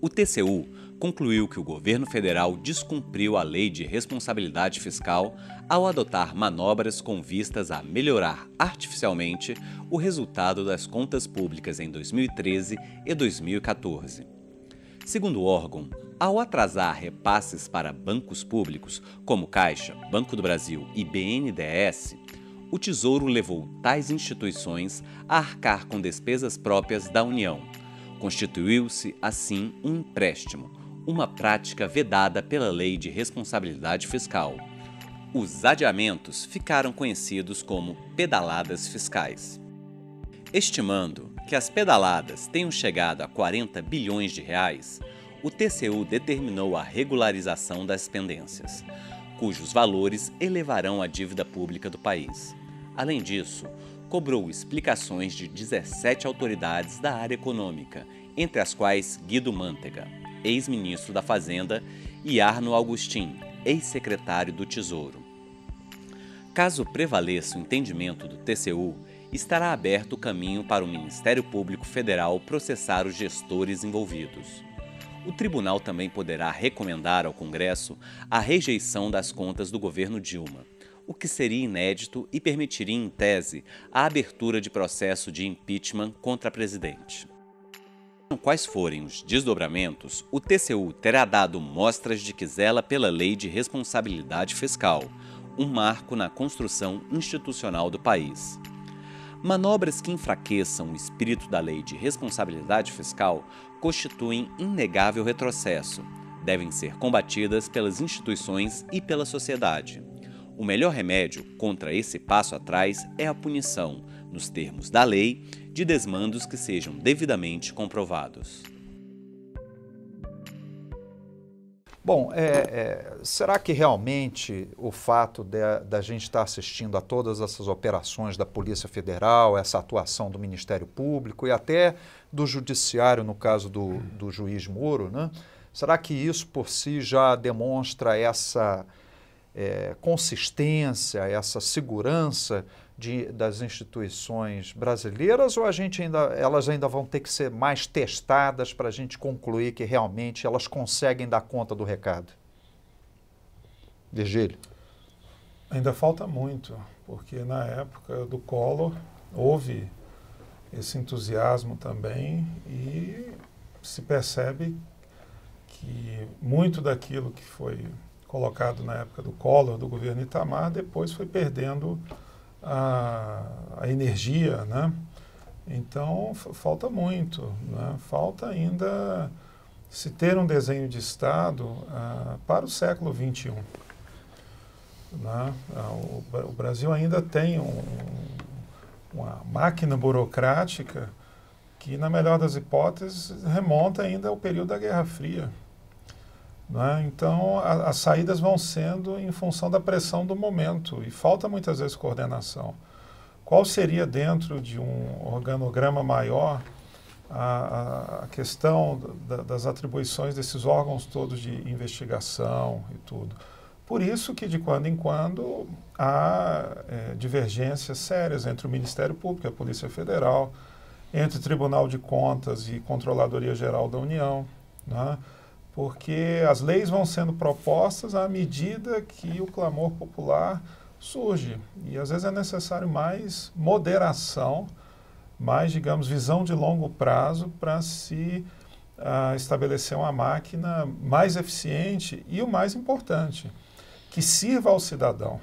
O TCU concluiu que o governo federal descumpriu a lei de responsabilidade fiscal ao adotar manobras com vistas a melhorar artificialmente o resultado das contas públicas em 2013 e 2014. Segundo o órgão, ao atrasar repasses para bancos públicos, como Caixa, Banco do Brasil e BNDES, o Tesouro levou tais instituições a arcar com despesas próprias da União. Constituiu-se, assim, um empréstimo, uma prática vedada pela Lei de Responsabilidade Fiscal. Os adiamentos ficaram conhecidos como pedaladas fiscais. Estimando que as pedaladas tenham chegado a 40 bilhões de reais, o TCU determinou a regularização das pendências, cujos valores elevarão a dívida pública do país. Além disso, cobrou explicações de 17 autoridades da área econômica, entre as quais Guido Mantega, ex-ministro da Fazenda, e Arno Augustin, ex-secretário do Tesouro. Caso prevaleça o entendimento do TCU estará aberto o caminho para o Ministério Público Federal processar os gestores envolvidos. O tribunal também poderá recomendar ao Congresso a rejeição das contas do governo Dilma, o que seria inédito e permitiria, em tese, a abertura de processo de impeachment contra a presidente. Quais forem os desdobramentos, o TCU terá dado mostras de que zela pela Lei de Responsabilidade Fiscal, um marco na construção institucional do país. Manobras que enfraqueçam o espírito da lei de responsabilidade fiscal constituem inegável retrocesso. Devem ser combatidas pelas instituições e pela sociedade. O melhor remédio contra esse passo atrás é a punição, nos termos da lei, de desmandos que sejam devidamente comprovados. Bom, é, é, será que realmente o fato da gente estar assistindo a todas essas operações da Polícia Federal, essa atuação do Ministério Público e até do Judiciário, no caso do, do juiz Moro, né? será que isso por si já demonstra essa é, consistência, essa segurança de, das instituições brasileiras ou a gente ainda, elas ainda vão ter que ser mais testadas para a gente concluir que realmente elas conseguem dar conta do recado? Virgílio. Ainda falta muito, porque na época do Collor houve esse entusiasmo também e se percebe que muito daquilo que foi colocado na época do Collor, do governo Itamar, depois foi perdendo a, a energia, né? Então, falta muito, né? falta ainda se ter um desenho de Estado uh, para o século XXI. Né? Uh, o, o, Brasil ainda tem um, uma máquina burocrática que, na melhor das hipóteses, remonta ainda ao período da Guerra Fria. Né? Então, a, as saídas vão sendo em função da pressão do momento e falta muitas vezes coordenação. Qual seria, dentro de um organograma maior, a, a questão da, das atribuições desses órgãos todos de investigação e tudo? Por isso que, de quando em quando, há é, divergências sérias entre o Ministério Público e a Polícia Federal, entre o Tribunal de Contas e Controladoria Geral da União. Né? porque as leis vão sendo propostas à medida que o clamor popular surge. E às vezes é necessário mais moderação, mais, digamos, visão de longo prazo para se uh, estabelecer uma máquina mais eficiente e o mais importante, que sirva ao cidadão.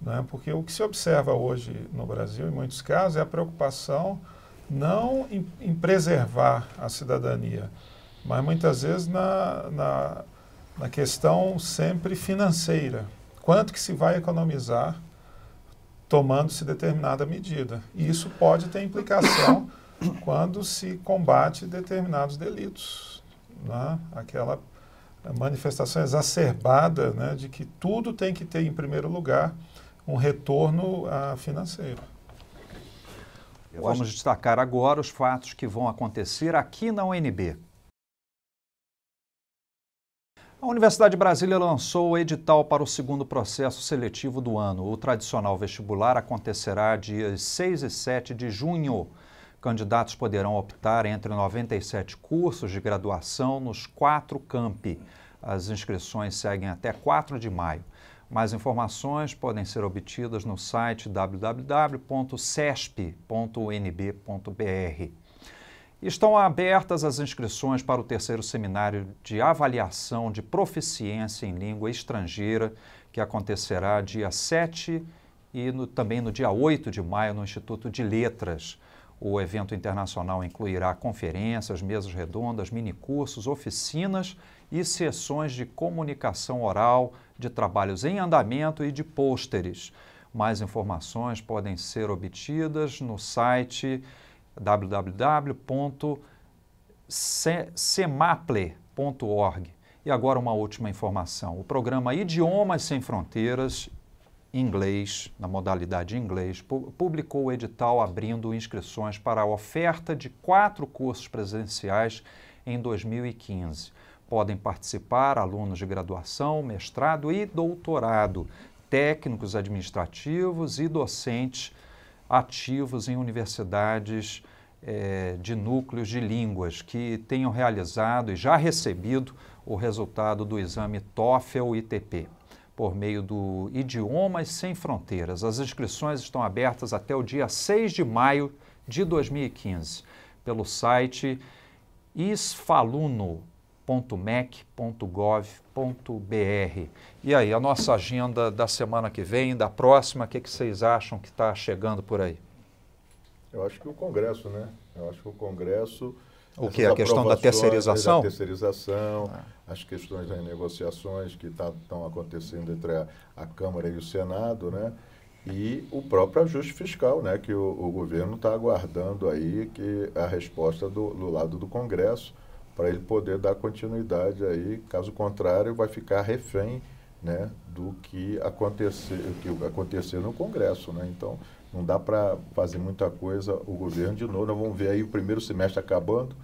Né? Porque o que se observa hoje no Brasil, em muitos casos, é a preocupação não em, em preservar a cidadania, mas muitas vezes na, na, na questão sempre financeira. Quanto que se vai economizar tomando-se determinada medida? E isso pode ter implicação (coughs) quando se combate determinados delitos. Né? Aquela manifestação exacerbada né, de que tudo tem que ter, em primeiro lugar, um retorno ah, financeiro. Vamos destacar agora os fatos que vão acontecer aqui na UNB. A Universidade de Brasília lançou o edital para o segundo processo seletivo do ano. O tradicional vestibular acontecerá dias 6 e 7 de junho. Candidatos poderão optar entre 97 cursos de graduação nos quatro campi. As inscrições seguem até 4 de maio. Mais informações podem ser obtidas no site www.cesp.nb.br. Estão abertas as inscrições para o terceiro seminário de avaliação de proficiência em língua estrangeira, que acontecerá dia 7 e no, também no dia 8 de maio no Instituto de Letras. O evento internacional incluirá conferências, mesas redondas, minicursos, oficinas e sessões de comunicação oral, de trabalhos em andamento e de pôsteres. Mais informações podem ser obtidas no site www.semaple.org. E agora uma última informação. O programa Idiomas Sem Fronteiras, inglês, na modalidade inglês, publicou o edital abrindo inscrições para a oferta de quatro cursos presenciais em 2015. Podem participar alunos de graduação, mestrado e doutorado, técnicos administrativos e docentes ativos em universidades é, de núcleos de línguas que tenham realizado e já recebido o resultado do exame TOEFL-ITP por meio do Idiomas Sem Fronteiras. As inscrições estão abertas até o dia 6 de maio de 2015 pelo site isfaluno.mec.gov.br. E aí, a nossa agenda da semana que vem, da próxima, o que, que vocês acham que está chegando por aí? Eu acho que o Congresso, né? Eu acho que o Congresso. O que? A questão da terceirização? Da terceirização, ah. as questões das negociações que estão tá, acontecendo entre a, a, Câmara e o Senado, né? E o próprio ajuste fiscal, né? Que o, o governo está aguardando aí que a resposta do, do lado do Congresso para ele poder dar continuidade aí. Caso contrário, vai ficar refém né, do que aconteceu, que aconteceu no Congresso. Né? Então, não dá para fazer muita coisa o governo de novo. Nós vamos ver aí o primeiro semestre acabando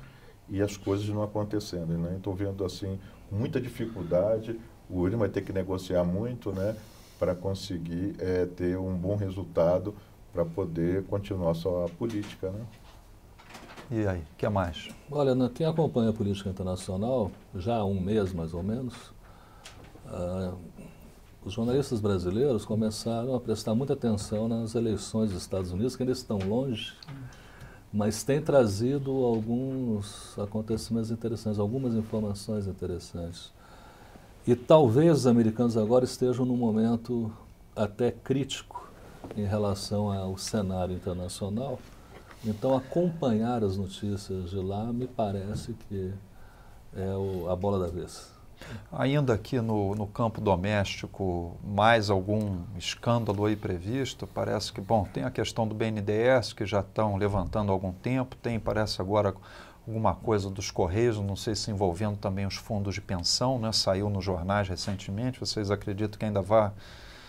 e as coisas não acontecendo. Né? Estou vendo assim muita dificuldade. O governo vai ter que negociar muito, né, para conseguir é, ter um bom resultado para poder continuar sua política, né? E aí, o que mais? Olha, né, quem acompanha a política internacional já há um mês mais ou menos, uh, os jornalistas brasileiros começaram a prestar muita atenção nas eleições dos Estados Unidos, que ainda estão longe, mas tem trazido alguns acontecimentos interessantes, algumas informações interessantes. E talvez os americanos agora estejam num momento até crítico em relação ao cenário internacional. Então, acompanhar as notícias de lá me parece que é o, a bola da vez. Ainda aqui no, no campo doméstico, mais algum escândalo aí previsto? Parece que, bom, tem a questão do BNDES, que já estão levantando há algum tempo, tem, parece agora, alguma coisa dos Correios, não sei se envolvendo também os fundos de pensão, né? saiu nos jornais recentemente, vocês acreditam que ainda vá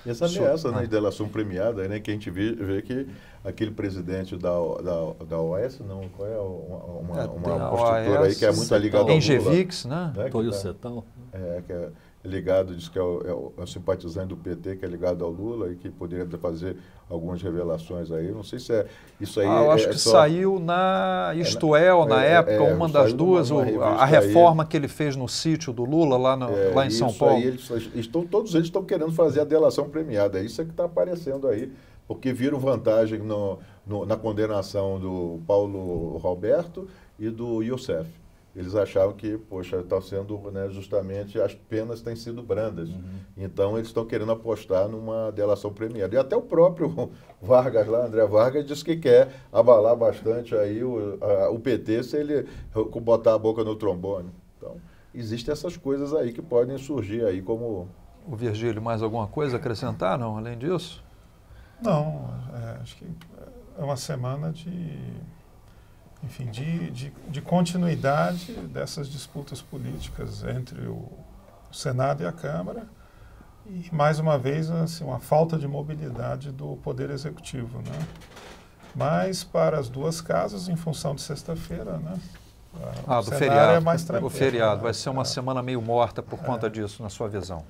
essa ameaça né, de delação é premiada, né, que a gente vê, vê que aquele presidente da, da, da OAS, não, qual é uma, uma, é, uma, construtora aí que é muito é ligada ao Lula. Engevix, né? né Toyo Setal. Tá- é, que é, ligado, diz que é o, é o, é o simpatizante do PT, que é ligado ao Lula e que poderia fazer algumas revelações aí. Não sei se é isso aí. Ah, eu acho é, que só... saiu na é, Isto né? é, na é, é, época, uma das duas, numa, numa a reforma aí. que ele fez no sítio do Lula, lá, no, lá em São Paulo. Aí, eles, estão, todos eles estão querendo fazer a delação premiada. Isso é que está aparecendo aí, porque viram vantagem no, no, na condenação do Paulo Roberto e do Youssef eles achavam que, poxa, está sendo né, justamente as penas têm sido brandas. Uhum. Então eles estão querendo apostar numa delação premiada. E até o próprio (laughs) Vargas lá, André Vargas, disse que quer abalar bastante aí o, a, o PT se ele botar a boca no trombone. Então, existem essas coisas aí que podem surgir aí como. O Virgílio, mais alguma coisa a acrescentar, não, além disso? Não, é, acho que é uma semana de enfim, de, de, de continuidade dessas disputas políticas entre o, Senado e a Câmara e mais uma vez assim, uma falta de mobilidade do poder executivo, né? Mas para as duas casas em função de sexta-feira, né? Ah, o do é feriado. É mais tranquilo, o feriado né? vai ser uma é. semana meio morta por conta é. disso, na sua visão.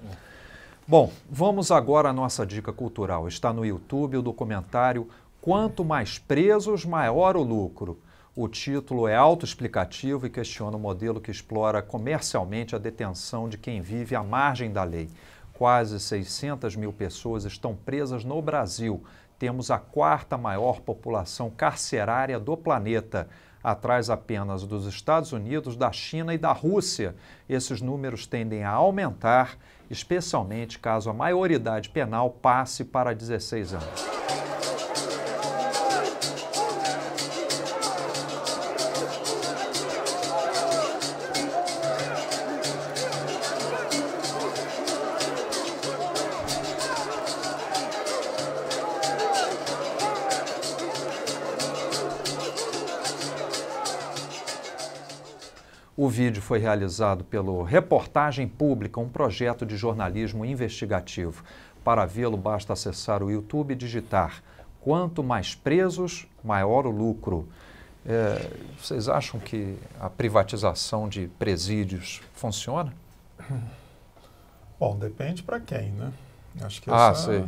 Bom, vamos agora à nossa dica cultural. Está no YouTube o documentário Quanto mais presos, maior o lucro. O título é autoexplicativo e questiona o modelo que explora comercialmente a detenção de quem vive à margem da lei. Quase 600 mil pessoas estão presas no Brasil. Temos a quarta maior população carcerária do planeta, atrás apenas dos Estados Unidos, da China e da Rússia. Esses números tendem a aumentar, especialmente caso a maioridade penal passe para 16 anos. vídeo foi realizado pelo Reportagem Pública, um projeto de jornalismo investigativo. Para vê-lo, basta acessar o YouTube e digitar quanto mais presos, maior o lucro. É, vocês acham que a privatização de presídios funciona? (clears throat) Bom, depende para quem, né? Acho que ah, essa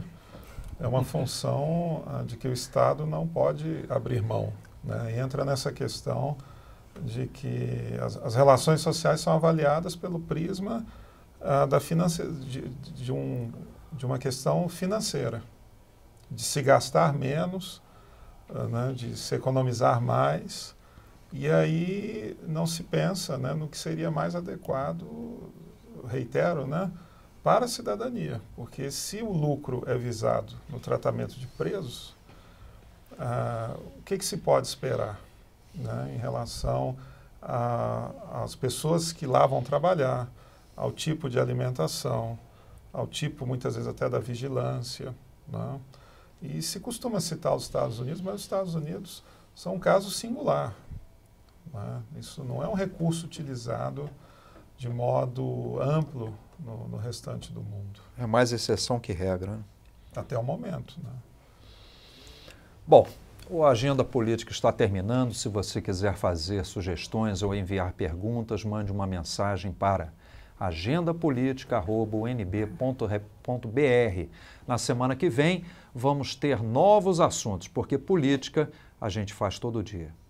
é uma função ah, de que o Estado não pode abrir mão. Né? Entra nessa questão de que as, as relações sociais são avaliadas pelo prisma ah, da finance, de, de, um, de uma questão financeira, de se gastar menos, ah, né, de se economizar mais, e aí não se pensa né, no que seria mais adequado, reitero, né, para a cidadania, porque se o lucro é visado no tratamento de presos, ah, o que, que se pode esperar? né, em relação às pessoas que lá vão trabalhar, ao tipo de alimentação, ao tipo, muitas vezes, até da vigilância. Né? E se costuma citar os Estados Unidos, mas os Estados Unidos são um caso singular. Né? Isso não é um recurso utilizado de modo amplo no, no, restante do mundo. É mais exceção que regra. Né? Até o momento. Né? Bom, o Agenda Política está terminando. Se você quiser fazer sugestões ou enviar perguntas, mande uma mensagem para agendapolitica.unb.br. Na semana que vem, vamos ter novos assuntos, porque política a gente faz todo dia.